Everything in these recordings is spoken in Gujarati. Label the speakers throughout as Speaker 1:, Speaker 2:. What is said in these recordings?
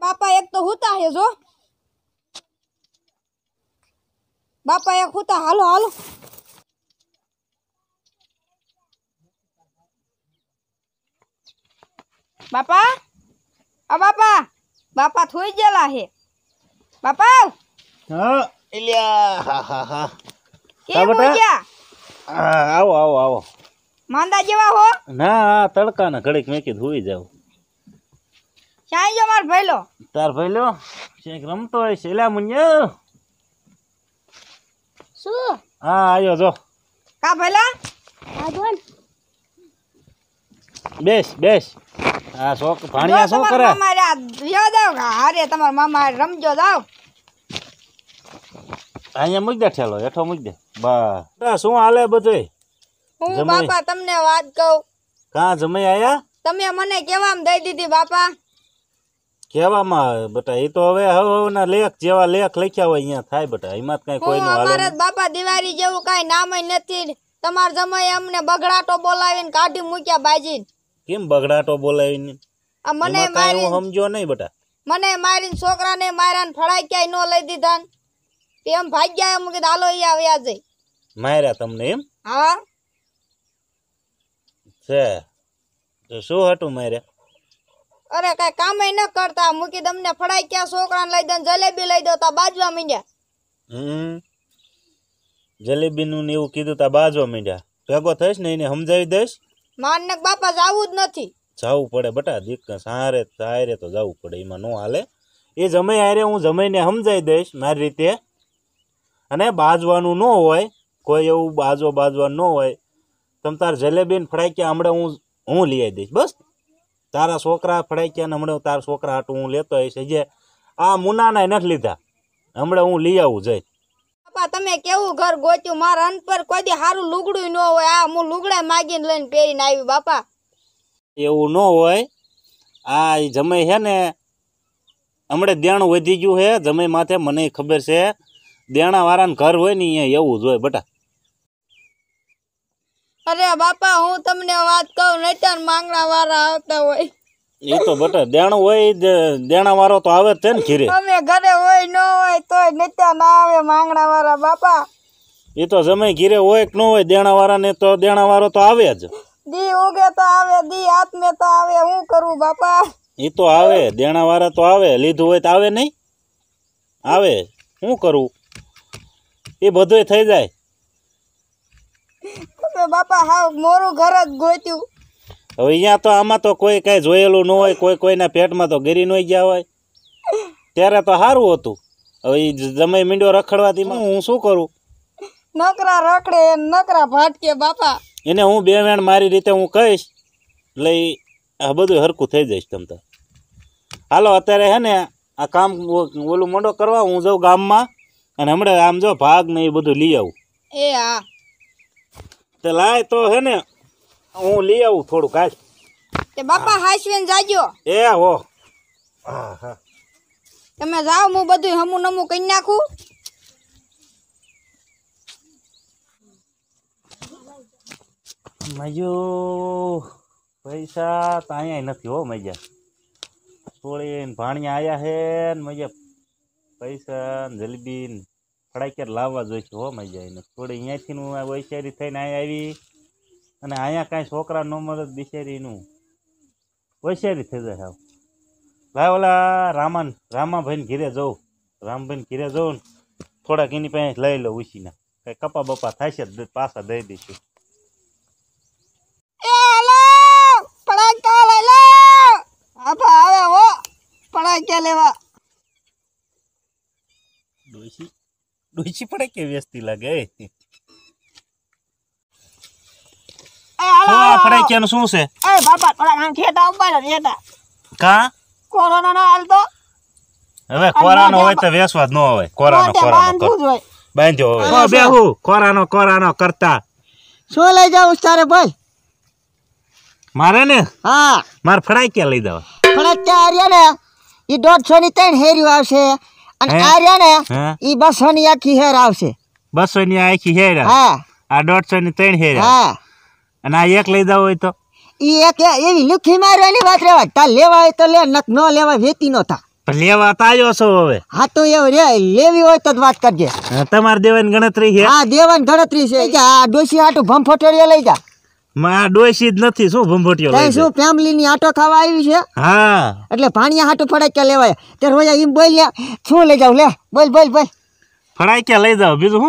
Speaker 1: બાપા એક તો હુતા હે જો બાપા એક હુતા હાલો હાલો બાપા આ બાપા બાપા થોઈ ગયેલા હે બાપા હા ઇલ્યા
Speaker 2: હા હા હા કેમ ગયા આવો આવો આવો
Speaker 1: માંદા જેવા હો
Speaker 2: ના તડકાના ઘડીક મેં કીધું જાવ
Speaker 1: ક્યાં ગયો માર ભાઈલો
Speaker 2: તાર ભાઈલો શેક રમતો હોય છે મુન્યો શું હા આયો જો
Speaker 1: કા ભાઈલા આ જોન
Speaker 2: બેસ બેસ આ શોક ભાણિયા શું કરે
Speaker 1: તમારે યાદ આવ અરે તમાર મામા રમજો જાવ
Speaker 2: અહીંયા મૂક દે ઠેલો હેઠો મૂક દે બા શું હાલે બધું હું બાપા
Speaker 1: તમને વાત કહું
Speaker 2: કા જમાઈ આયા
Speaker 1: તમે મને કેવામ દઈ દીધી બાપા
Speaker 2: કહેવામાં બટા એ તો હવે હવના લેખ જેવા લેખ લખ્યા હોય બટા
Speaker 1: મને મારી સમજો નહીં બટા મને મારીને લઈ દીધા એમ ભાગ્યા એમ હાલો અહીંયા તમને એમ હા
Speaker 2: છે શું હતું માર્યા
Speaker 1: અરે કઈ કામે ન કરતા મૂકી તમને ફડાઈ ક્યાં છોકરાને લઈ દો જલેબી લઈ દો તા બાજવા મીંડ્યા
Speaker 2: હમ જલેબીનું ને એવું કીધું તા બાજવા મીંડ્યા ભેગો થઈશ ને એને સમજાવી દઈશ
Speaker 1: માનને બાપા જાવું જ
Speaker 2: નથી જાવું પડે બટા દીકરા સારે સારે તો જાવું પડે એમાં નો હાલે એ જમાઈ આરે હું જમાઈને સમજાવી દઈશ મારી રીતે અને બાજવાનું ન હોય કોઈ એવું બાજવો બાજવા ન હોય તમ તાર જલેબીને ફડાઈ કે હમણાં હું હું લઈ આવી દઈશ બસ તારા છોકરા ફડાઈ ગયા ને હમણાં તારા છોકરા હાટું હું લેતો આવીશ જે આ મુનાના નથી લીધા હમણાં હું લઈ આવું જઈ
Speaker 1: બાપા તમે કેવું ઘર ગોત્યું મારા અન પર કોઈ સારું લુગડું ન હોય આ હું લુગડા માગીને લઈને પહેરીને આવી બાપા
Speaker 2: એવું ન હોય આ જમે છે ને હમણાં દેણ વધી ગયું છે જમે માથે મને ખબર છે દેણાવાળાને ઘર હોય ને અહીંયા એવું જ હોય બટા
Speaker 1: અરે બાપા હું તમને વાત કહું નહીતર માંગણા વાળા આવતા હોય
Speaker 2: એ તો બટા દેણું હોય દેણા વાળો તો આવે છે ને ઘીરે
Speaker 1: અમે ઘરે હોય ન હોય તોય નહીતર ના આવે માંગણા વાળા બાપા
Speaker 2: એ તો જમે ઘીરે હોય કે ન હોય દેણા વાળા ને તો દેણા વાળો તો આવે જ
Speaker 1: દી ઉગે તો આવે દી આત્મે તો આવે હું કરું બાપા
Speaker 2: એ તો આવે દેણા વાળા તો આવે લીધું હોય તો આવે નહીં આવે શું કરું એ બધું થઈ જાય
Speaker 1: તો બાપા હા મોરું ઘર જ ગોત્યું
Speaker 2: હવે અહીંયા તો આમાં તો કોઈ કાંઈ જોયેલું ન હોય કોઈ કોઈના પેટમાં તો ગરી નો ગયા હોય ત્યારે તો સારું હતું હવે જમાઈ મીંડો રખડવાથી હું શું કરું
Speaker 1: નકરા રખડે નકરા ભાટકે બાપા
Speaker 2: એને હું બે મેણ મારી રીતે હું કહીશ એટલે આ બધું હરખું થઈ જઈશ તમ તો હાલો અત્યારે હે ને આ કામ ઓલું મોંડો કરવા હું જાઉં ગામમાં અને હમણાં આમ જો ભાગ ને એ બધું લઈ આવું એ હા તે લાય તો હે ને હું લઈ આવું થોડુંક કાશ
Speaker 1: તે બાપા હાસવેન જાજો
Speaker 2: એ હો હા હા
Speaker 1: તમે જાઓ હું બધું હમું નમું કરી નાખું
Speaker 2: મજુ પૈસા તો અહીંયા નથી હો મજા સોળીને ભાણિયા આવ્યા હે ને મજા પૈસા જલેબી ફડાકિયાર લાવવા જોઈશે હો મજા જઈને થોડી અહીંયાથી હું વૈશારી થઈને અહીંયા આવી અને અહીંયા કાંઈ છોકરા ન મળે બિચારીનું વૈશારી થઈ જાય સાવ લાવ ઓલા રામાન રામાભાઈને ઘીરે જવું રામભાઈને ઘીરે જવું ને થોડાક એની પાસે લઈ લો ઉછીના કંઈ કપા બપા થાય છે પાછા દઈ દઈશું
Speaker 1: પડાક્યા લેવા
Speaker 2: ડોસી પડે કે વ્યસ્તી લાગે કરતા
Speaker 3: શું લઈ જાવ તારે ભાઈ
Speaker 2: મારે ને હા મારે ફળાઈ ક્યાં લઈ દવા
Speaker 3: ફળાઈ ક્યાં હાર્યા ને એ દોઢસો ની ત્રણ હેર્યું આવશે
Speaker 2: અને આ રે ને
Speaker 3: ઈ બસો ની આખી હેર આવશે
Speaker 2: બસો ની આખી હેર હા આ દોઢસો ની ત્રણ હેર હા અને આ એક લઈ જાવ હોય તો
Speaker 3: ઈ એક એવી લુખી મારવાની વાત રેવા તા લેવા હોય તો લે નક ન લેવા વેતી નો થા
Speaker 2: પણ લેવા તાયો આવ્યો છો હવે હા તો
Speaker 3: એવું રે લેવી હોય તો જ વાત કરજે
Speaker 2: હા, તમારે દેવાની ગણતરી છે હા
Speaker 3: દેવાન ગણતરી છે આ ડોસી હાટુ ભમ ફટોડીએ લઈ જા
Speaker 2: માં ડોસી જ શું ભંભટિયો
Speaker 3: ની આટો ખાવા એટલે ભાણિયા હાટો ફડાક્યા શું લઈ જાવ લે
Speaker 2: લઈ જાવ બીજું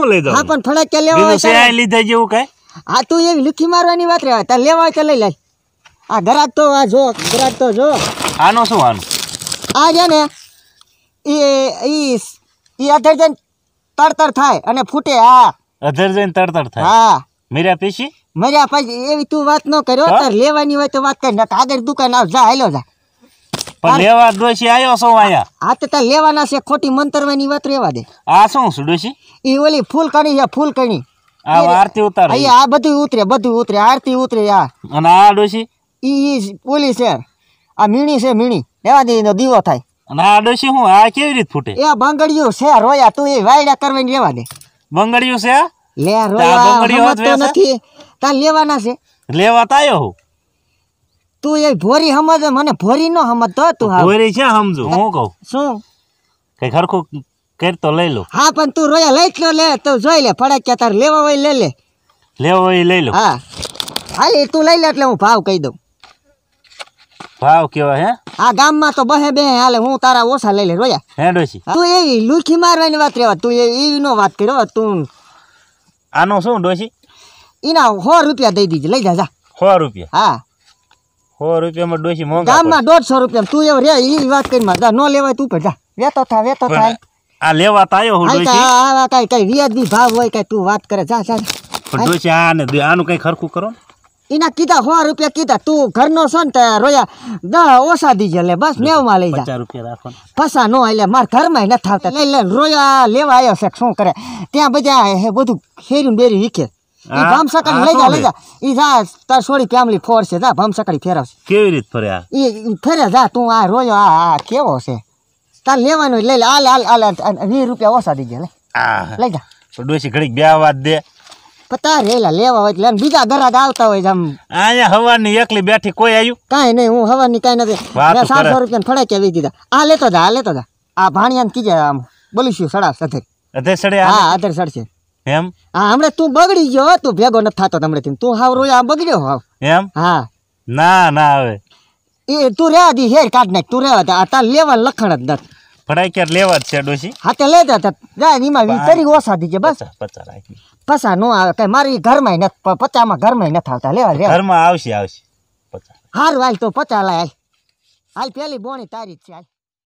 Speaker 3: શું લઈ લીધા લુખી મારવાની વાત રહેવાય તાર લેવા કે લઈ લે આ ગરાક તો આ જો ગરાક તો જો આનો શું આનો આ છે ને એ ઈ ઈ તડતર થાય અને ફૂટે આ
Speaker 2: અધર જઈને તડતર
Speaker 3: થાય હા મીરા પીસી મજા પછી એવી તું વાત ન કર્યો તાર લેવાની હોય તો વાત કરી ને આગળ દુકાન આવ જા હાલો જા પણ લેવા ડોશી આવ્યો છો આયા આ તો તાર લેવાના છે ખોટી મંતરવાની વાત રેવા દે આ શું છે ડોશી એ ઓલી ફૂલ કણી છે ફૂલ કણી આ આરતી ઉતાર આ બધું ઉતરે બધું ઉતરે આરતી ઉતરે આ
Speaker 2: અને આ ડોશી
Speaker 3: ઈ ઓલી છે આ મીણી છે મીણી લેવા દે એનો દીવો થાય
Speaker 2: અને આ ડોશી હું આ કેવી રીત ફૂટે
Speaker 3: એ બંગડીયું છે રોયા તું એ વાયડા કરવાની લેવા દે
Speaker 2: બંગડીયું છે
Speaker 3: લે રોયા નથી તાર લેવાના છે
Speaker 2: લેવા તાયો હું
Speaker 3: તું એ ભોરી સમજ મને ભોરી નો સમજ તો તું ભોરી છે સમજો હું કહું શું
Speaker 2: કઈ ખરખું કર તો લઈ લો
Speaker 3: હા પણ તું રોયા લઈ લો લે તો જોઈ લે ફડાક્યા તાર લેવા હોય લે
Speaker 2: લે લેવા હોય લઈ લો હા
Speaker 3: હા એ તું લઈ લે એટલે હું ભાવ કહી દઉં
Speaker 2: ભાવ કેવા હે
Speaker 3: આ ગામમાં તો બહે બે હાલે હું તારા ઓછા લઈ લે રોયા હે ડોસી તું એ લુખી મારવાની વાત રેવા તું એ નો વાત કર્યો તું આનો શું ડોશી એના હો રૂપિયા દઈ દીજે લઈ જાજા હો રૂપિયા હા
Speaker 2: સો માં ડોસી મોંઘા ગામમાં
Speaker 3: દોઢસો રૂપિયા તું એવો રે એ વાત કરી માં જા ન લેવાય તું પણ જા વેતો થા વેતો થાય
Speaker 2: આ લેવા તાયો હું ડોસી
Speaker 3: આ કઈ કઈ વ્યાજબી ભાવ હોય કઈ તું વાત કરે જા જા
Speaker 2: પણ ડોસી આને આનું કઈ ખરખું કરો
Speaker 3: એના કીધા હો રૂપિયા કીધા તું ઘરનો છો ને રોયા દહ ઓછા દીજે લે બસ નેવમાં લઈ જા પસા નો એટલે મારા ઘરમાં નથી આવતા લઈ લે રોયા લેવા આવ્યો છે શું કરે ત્યાં બધા બધું ખેર્યું બેરી વિખે
Speaker 2: ઈ ભમસકડી લઈ જા લઈ જા
Speaker 3: ઈ જા તાર છોડી ફેમિલી ફોરશે જા ભમસકડી ફેરવશે
Speaker 2: કેવી રીત ફરે
Speaker 3: ઈ ફરે જા તું આ રોયો આ આ કેવો છે તાર લેવાનો લઈ લે આલે આલે આલે વીસ રૂપિયા ઓછા દઈ
Speaker 2: ગયા લે લઈ જા તો ડોસી ઘડીક બે વાત દે
Speaker 3: પતા રેલા લેવા હોય એટલે બીજા ગરાદ આવતા હોય આમ
Speaker 2: અહીંયા હવાની એકલી બેઠી કોઈ આવ્યું
Speaker 3: કાંઈ નહીં હું હવાની કાંઈ નથી સાતસો રૂપિયા ફડાઈ કે દીધા આ લેતો જા આ લેતો જા આ ભાણિયાને કીજે આમ બોલીશું સડા સધે
Speaker 2: અધે સડે હા અધર સડશે એમ
Speaker 3: હા હમણાં તું બગડી ગયો તું ભેગો નથી થતો હમણાં તું હાવ રોય આ બગડ્યો હાવ એમ હા ના ના હવે એ તું રહેવા દી હેર કાઢ નાખ તું રહેવા દે આ તાર લેવા લખણ જ નથી ફડાઈ ક્યારે લેવા છે ડોશી હા તે લેતા હતા જાય એમાં તરી ઓછા દીજે બસ પચા રાખી પસા નો આવે કઈ મારી ઘરમાં નથી પચામાં ઘરમાં નથી આવતા લેવા લેવા
Speaker 2: ઘરમાં આવશે આવશે
Speaker 3: પચા હાર વાલ તો પચા લાય હાલ પેલી બોણી તારી છે હાલ